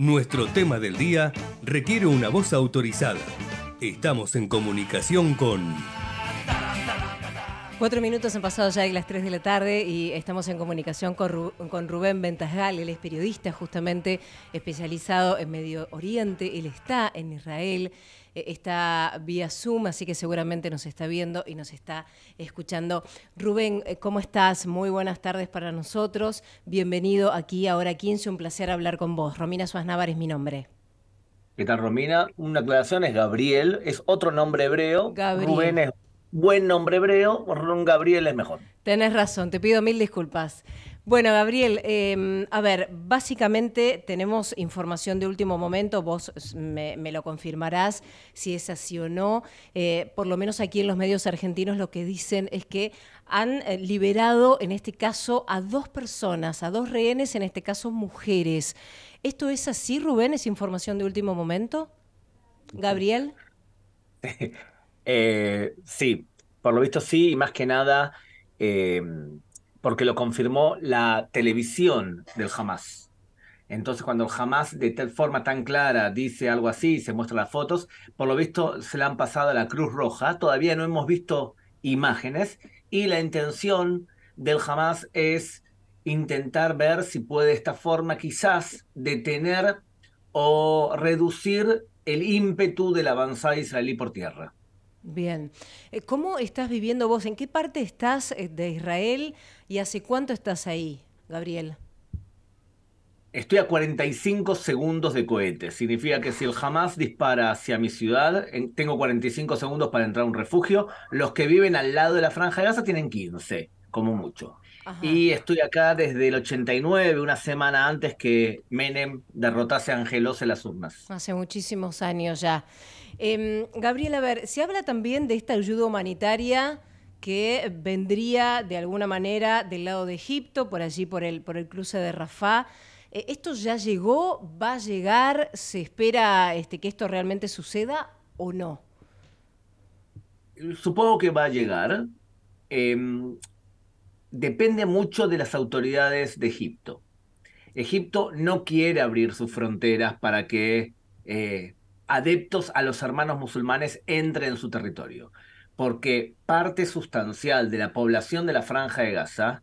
Nuestro tema del día requiere una voz autorizada. Estamos en comunicación con... Cuatro minutos han pasado ya de las tres de la tarde y estamos en comunicación con, Rubén Ventasgal, él es periodista justamente especializado en Medio Oriente, él está en Israel, eh, está vía Zoom, así que seguramente nos está viendo y nos está escuchando. Rubén, eh, ¿cómo estás? Muy buenas tardes para nosotros. Bienvenido aquí a Hora 15, un placer hablar con vos. Romina Suárez Navar es mi nombre. ¿Qué tal, Romina? Una aclaración es Gabriel, es otro nombre hebreo. Rubén es buen nombre hebreo, Gabriel es mejor. Tenés razón, te pido mil disculpas. Bueno, Gabriel, em, a ver, básicamente tenemos información de último momento, vos me, lo confirmarás si es así o no. Eh, por lo menos aquí en los medios argentinos lo que dicen es que han eh, liberado, en este caso, a dos personas, a dos rehenes, en este caso mujeres. ¿Esto es así, Rubén? ¿Es información de último momento? Gabriel. Eh, sí, por lo visto sí, y más que nada em, porque lo confirmó la televisión del Hamas. Entonces, cuando el Hamas de tal forma tan clara dice algo así, se muestra las fotos, por lo visto se la han pasado a la Cruz Roja, todavía no hemos visto imágenes, y la intención del Hamas es intentar ver si puede de esta forma quizás detener o reducir el ímpetu del avanzado israelí por tierra. Bien. Eh, ¿Cómo estás viviendo vos? ¿En qué parte estás eh, de Israel y hace cuánto estás ahí, Gabriel? Estoy a 45 segundos de cohete. Significa que si el Hamas dispara hacia mi ciudad, tengo 45 segundos para entrar a un refugio. Los que viven al lado de la franja de Gaza tienen 15, como mucho. Y estoy acá desde el 89, una semana antes que Menem derrotase a Angelos en las urnas. Hace muchísimos años ya. Em, Gabriel, Gabriela, a ver, se habla también de esta ayuda humanitaria que vendría de alguna manera del lado de Egipto, por allí por el, por el cruce de Rafah. Eh, ¿Esto ya llegó? ¿Va a llegar? ¿Se espera este, que esto realmente suceda o no? Supongo que va a llegar. Em, depende mucho de las autoridades de Egipto. Egipto no quiere abrir sus fronteras para que eh, adeptos a los hermanos musulmanes entre en su territorio, porque parte sustancial de la población de la franja de Gaza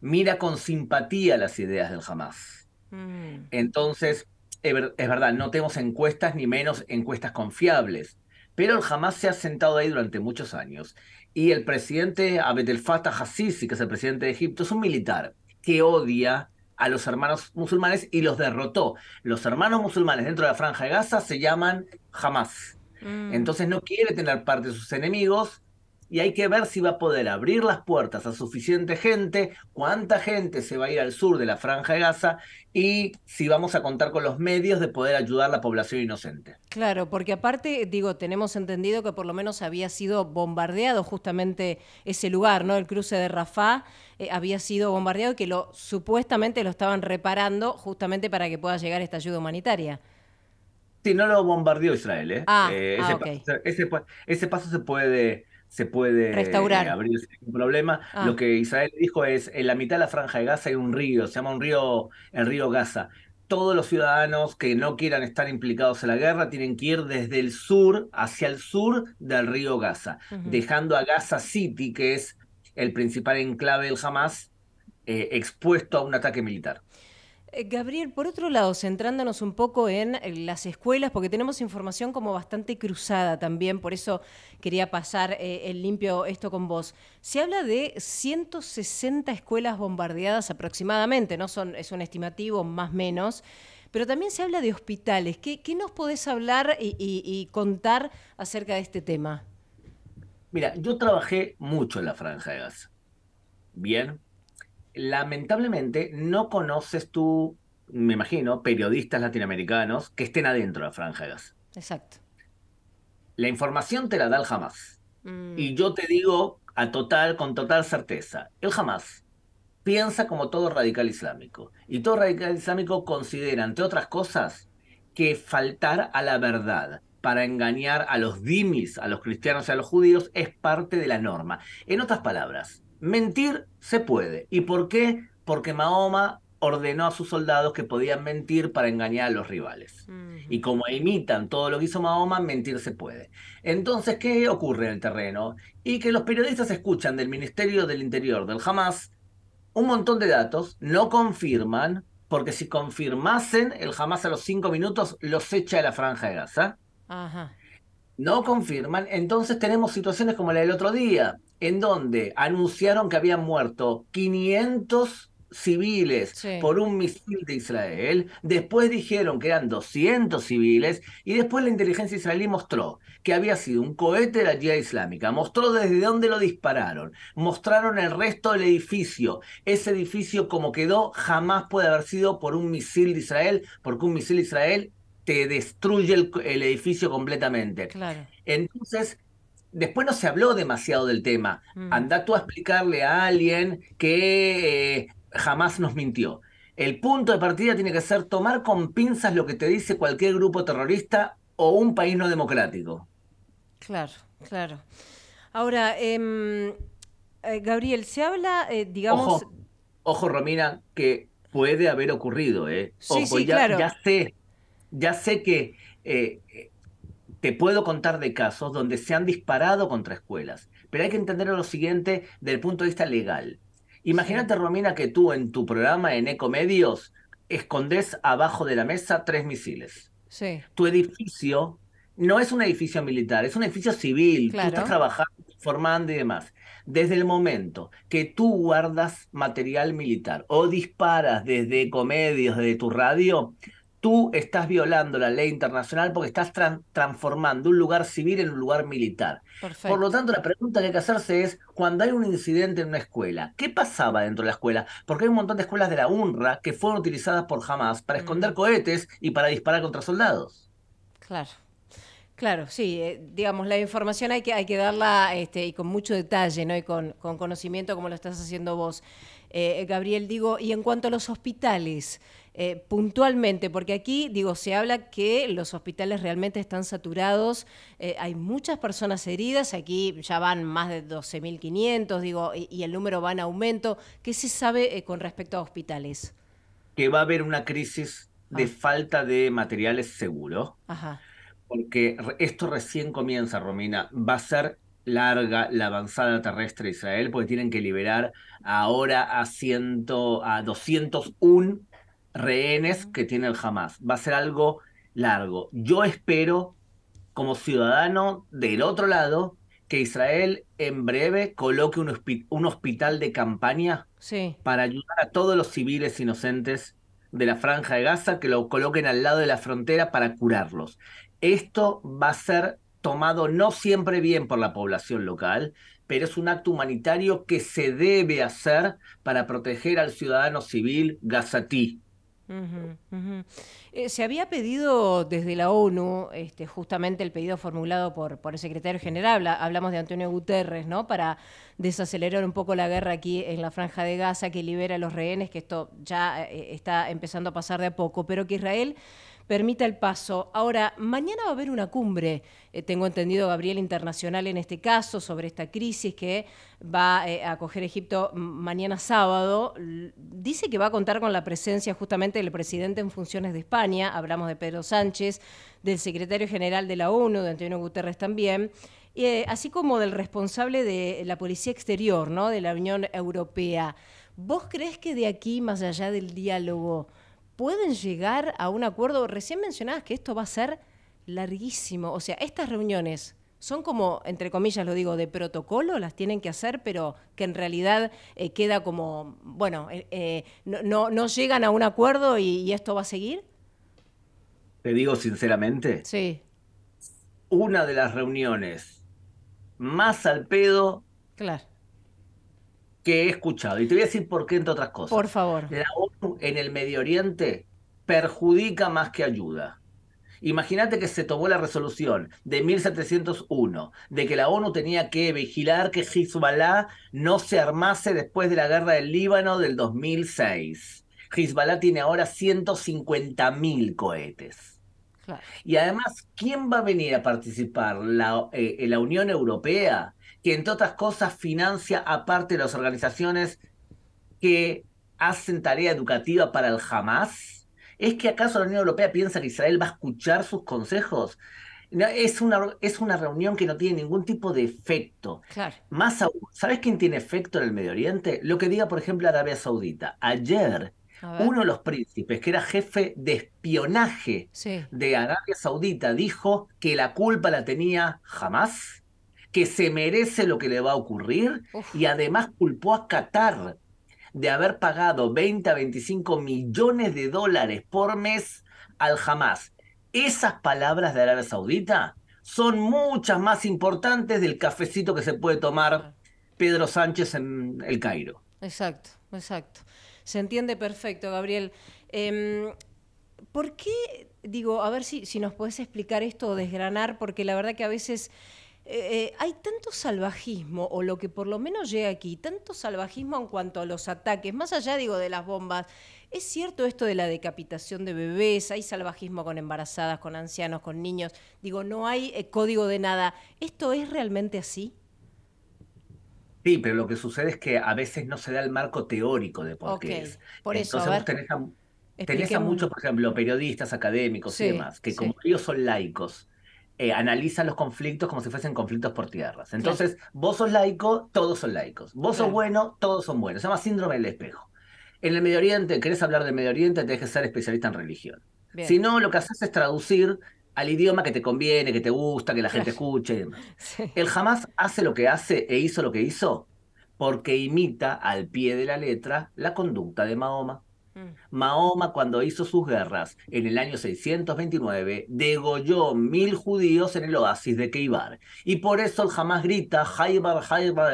mira con simpatía las ideas del Hamas. Mm. Entonces, es verdad, no tenemos encuestas ni menos encuestas confiables, pero el Hamas se ha sentado ahí durante muchos años. Y el presidente Abdel Fattah Hassisi, que es el presidente de Egipto, es un militar que odia a los hermanos musulmanes y los derrotó. Los hermanos musulmanes dentro de la franja de Gaza se llaman Hamas. Mm. Entonces no quiere tener parte de sus enemigos y hay que ver si va a poder abrir las puertas a suficiente gente, cuánta gente se va a ir al sur de la franja de Gaza y si vamos a contar con los medios de poder ayudar a la población inocente. Claro, porque aparte, digo, tenemos entendido que por lo menos había sido bombardeado justamente ese lugar, ¿no? El cruce de Rafah eh, había sido bombardeado y que lo supuestamente lo estaban reparando justamente para que pueda llegar esta ayuda humanitaria. Sí, no lo bombardeó Israel, ¿eh? Ah, eh, ah ese paso se puede se puede eh, Restaurar. abrir sin problema. Ah. Lo que Israel dijo es, en la mitad de la franja de Gaza hay un río, se llama un río, el río Gaza. Todos los ciudadanos que no quieran estar implicados en la guerra tienen que ir desde el sur hacia el sur del río Gaza, dejando a Gaza City, que es el principal enclave del Hamas, eh, expuesto a un ataque militar. Eh, Gabriel, por otro lado, centrándonos un poco en eh, las escuelas, porque tenemos información como bastante cruzada también, por eso quería pasar el eh, limpio esto con vos. Se habla de 160 escuelas bombardeadas aproximadamente, ¿no? Son, es un estimativo más o menos pero también se habla de hospitales. ¿Qué, nos podés hablar y, contar acerca de este tema? Mira, yo trabajé mucho en la Franja de Gaza. Bien, lamentablemente no conoces tú, me imagino, periodistas latinoamericanos que estén adentro de la Exacto. La información te la da el Hamas. Mm. Y yo te digo a total, con total certeza, el Hamas piensa como todo radical islámico. Y todo radical islámico considera, entre otras cosas, que faltar a la verdad para engañar a los dimis, a los cristianos y a los judíos, es parte de la norma. En otras palabras, Mentir se puede. ¿Y por qué? Porque Mahoma ordenó a sus soldados que podían mentir para engañar a los rivales. Y como imitan todo lo que hizo Mahoma, mentir se puede. Entonces, ¿qué ocurre en el terreno? Y que los periodistas escuchan del Ministerio del Interior del Hamas un montón de datos, no confirman, porque si confirmasen, el Hamas a los cinco minutos los echa de la franja de Gaza. No confirman, entonces tenemos situaciones como la del otro día, en donde anunciaron que habían muerto 500 civiles por un misil de Israel, después dijeron que eran 200 civiles y después la inteligencia israelí mostró que había sido un cohete de la Jihad Islámica, mostró desde dónde lo dispararon, mostraron el resto del edificio, ese edificio como quedó jamás puede haber sido por un misil de Israel, porque un misil de Israel te destruye el, edificio completamente. Claro. Entonces, después no se habló demasiado del tema. Mm. Anda tú a explicarle a alguien que eh, jamás nos mintió. El punto de partida tiene que ser tomar con pinzas lo que te dice cualquier grupo terrorista o un país no democrático. Claro, claro. Ahora, em, eh, Gabriel, se habla, eh, digamos... Ojo, Romina, que puede haber ocurrido, ¿eh? sí, sí, ya, claro. ya sé, ya sé que puedo contar de casos donde se han disparado contra escuelas, pero hay que entender lo siguiente desde el punto de vista legal. Imagínate, Romina, que tú en tu programa en Ecomedios escondes abajo de la mesa tres misiles. Sí. Tu edificio no es un edificio militar, es un edificio civil. Claro. Tú estás trabajando, formando y demás. Desde el momento que tú guardas material militar o disparas desde Ecomedios, desde tu radio, tú estás violando la ley internacional porque estás transformando un lugar civil en un lugar militar. Por lo tanto, la pregunta que hay que hacerse es, cuando hay un incidente en una escuela, ¿qué pasaba dentro de la escuela? Porque hay un montón de escuelas de la UNRWA que fueron utilizadas por Hamas para mm. esconder cohetes y para disparar contra soldados. Claro. Claro, sí, eh, digamos, la información hay que, hay que darla este, y con mucho detalle, ¿no? Y con, con conocimiento como lo estás haciendo vos. Eh, Gabriel, digo, y en cuanto a los hospitales, eh, puntualmente, porque aquí, digo, se habla que los hospitales realmente están saturados, eh, hay muchas personas heridas, aquí ya van más de 12.500, digo, y, el número va en aumento. ¿Qué se sabe con respecto a hospitales? Que va a haber una crisis de ah. falta de materiales seguros. porque esto recién comienza, Romina, va a ser larga la avanzada terrestre de Israel, porque tienen que liberar ahora a, ciento, a 201 rehenes que tiene el Hamas. Va a ser algo largo. Yo espero, como ciudadano del otro lado, que Israel en breve coloque un, hospital de campaña para ayudar a todos los civiles inocentes de la franja de Gaza, que lo coloquen al lado de la frontera para curarlos. Esto va a ser tomado no siempre bien por la población local, pero es un acto humanitario que se debe hacer para proteger al ciudadano civil gazatí. Eh, se había pedido desde la ONU, este, justamente el pedido formulado por, el secretario general, hablamos de Antonio Guterres, ¿no? Para desacelerar un poco la guerra aquí en la franja de Gaza, que libera a los rehenes, que esto ya eh, está empezando a pasar de a poco, pero que Israel permita el paso. Ahora, mañana va a haber una cumbre, eh, tengo entendido, Gabriel, internacional en este caso, sobre esta crisis que va eh, a acoger Egipto mañana sábado. Dice que va a contar con la presencia justamente del presidente en funciones de España, hablamos de Pedro Sánchez, del secretario general de la ONU, de Antonio Guterres también. y eh, así como del responsable de la policía exterior, ¿no? De la Unión Europea. ¿Vos crees que de aquí, más allá del diálogo, pueden llegar a un acuerdo. Recién mencionabas que esto va a ser larguísimo. O sea, estas reuniones son como, entre comillas lo digo, de protocolo, las tienen que hacer, pero que en realidad eh, queda como, bueno, eh, eh, no, no, llegan a un acuerdo y, esto va a seguir. Te digo sinceramente. Sí. Una de las reuniones más al pedo. Claro que he escuchado. Y te voy a decir por qué, entre otras cosas. Por favor. La ONU en el Medio Oriente perjudica más que ayuda. Imagínate que se tomó la resolución de 1701 de que la ONU tenía que vigilar que Hezbollah no se armase después de la guerra del Líbano del 2006. Hezbollah tiene ahora 150.000 cohetes. Y además, ¿quién va a venir a participar? La, eh, la Unión Europea, que entre otras cosas financia aparte de las organizaciones que hacen tarea educativa para el Hamas? ¿Es que acaso la Unión Europea piensa que Israel va a escuchar sus consejos? es, una, es una reunión que no tiene ningún tipo de efecto. Más aún, ¿sabes quién tiene efecto en el Medio Oriente? Lo que diga, por ejemplo, Arabia Saudita. Ayer, uno de los príncipes, que era jefe de espionaje de Arabia Saudita, dijo que la culpa la tenía Hamas que se merece lo que le va a ocurrir y además culpó a Qatar de haber pagado 20 a 25 millones de dólares por mes al Hamas. Esas palabras de Arabia Saudita son muchas más importantes del cafecito que se puede tomar Pedro Sánchez en el Cairo. Exacto, exacto. Se entiende perfecto, Gabriel. Em, ¿Por qué, digo, a ver si, si nos puedes explicar esto o desgranar, porque la verdad que a veces eh, eh, hay tanto salvajismo, o lo que por lo menos llega aquí, tanto salvajismo en cuanto a los ataques, más allá digo de las bombas. Es cierto esto de la decapitación de bebés, hay salvajismo con embarazadas, con ancianos, con niños, digo, no hay eh, código de nada. ¿Esto es realmente así? Sí, pero lo que sucede es que a veces no se da el marco teórico de por qué Por eso, Entonces a, muchos, por ejemplo, periodistas, académicos y demás, que como ellos son laicos, eh, analiza los conflictos como si fuesen conflictos por tierras. Entonces, vos sos laico, todos son laicos. Vos sos bueno, todos son buenos. Se llama síndrome del espejo. En el Medio Oriente, querés hablar del Medio Oriente, tenés que ser especialista en religión. Si no, lo que haces es traducir al idioma que te conviene, que te gusta, que la gente escuche Él jamás El hace lo que hace e hizo lo que hizo porque imita al pie de la letra la conducta de Mahoma. Mm. Mahoma, cuando hizo sus guerras en el año 629, degolló mil judíos en el oasis de Keibar. Y por eso el jamás grita Jaibar,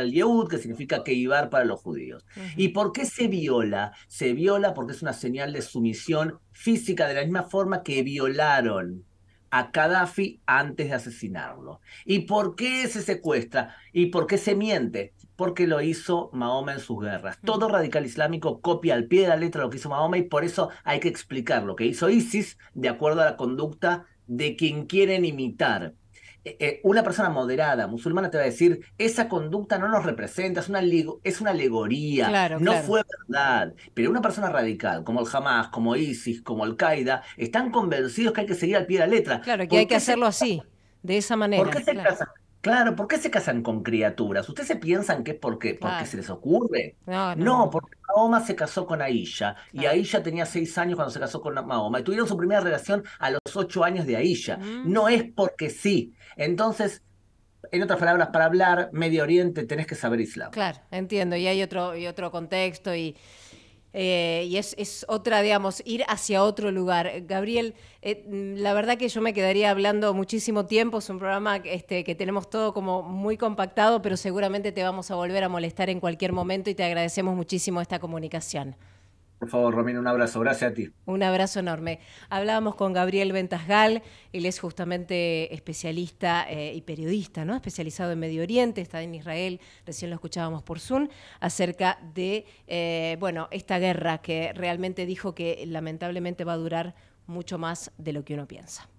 el Yehud, que significa Keibar para los judíos. ¿Y por qué se viola? Se viola porque es una señal de sumisión física, de la misma forma que violaron a Gaddafi antes de asesinarlo. ¿Y por qué se secuestra? ¿Y por qué se miente? porque lo hizo Mahoma en sus guerras. Todo radical islámico copia al pie de la letra lo que hizo Mahoma y por eso hay que explicar lo que hizo ISIS de acuerdo a la conducta de quien quieren imitar. Eh, eh, una persona moderada musulmana te va a decir, esa conducta no nos representa, es una, es una alegoría, no fue verdad. Pero una persona radical, como el Hamas, como ISIS, como Al-Qaeda, están convencidos que hay que seguir al pie de la letra. Claro, que hay que hacerlo así, de esa manera. Claro, ¿por qué se casan con criaturas? ¿Ustedes se piensan que es porque, porque se les ocurre? No, porque Mahoma se casó con Aisha y Aisha tenía seis años cuando se casó con Mahoma y tuvieron su primera relación a los ocho años de Aisha. No mm. es porque sí. Entonces, en otras palabras, para hablar Medio Oriente tenés que saber Islam. Claro, entiendo. Y hay otro, y otro contexto y eh, y es, es, otra, digamos, ir hacia otro lugar. Eh, Gabriel, eh, la verdad que yo me quedaría hablando muchísimo tiempo, es un programa este, que tenemos todo como muy compactado, pero seguramente te vamos a volver a molestar en cualquier momento y te agradecemos muchísimo esta comunicación. Por favor, Romina, un abrazo. Gracias a ti. Un abrazo enorme. Hablábamos con Gabriel Ventasgal, él es justamente especialista eh, y periodista, ¿no? Especializado en Medio Oriente, está en Israel, recién lo escuchábamos por Zoom, acerca de, eh, bueno, esta guerra que realmente dijo que lamentablemente va a durar mucho más de lo que uno piensa.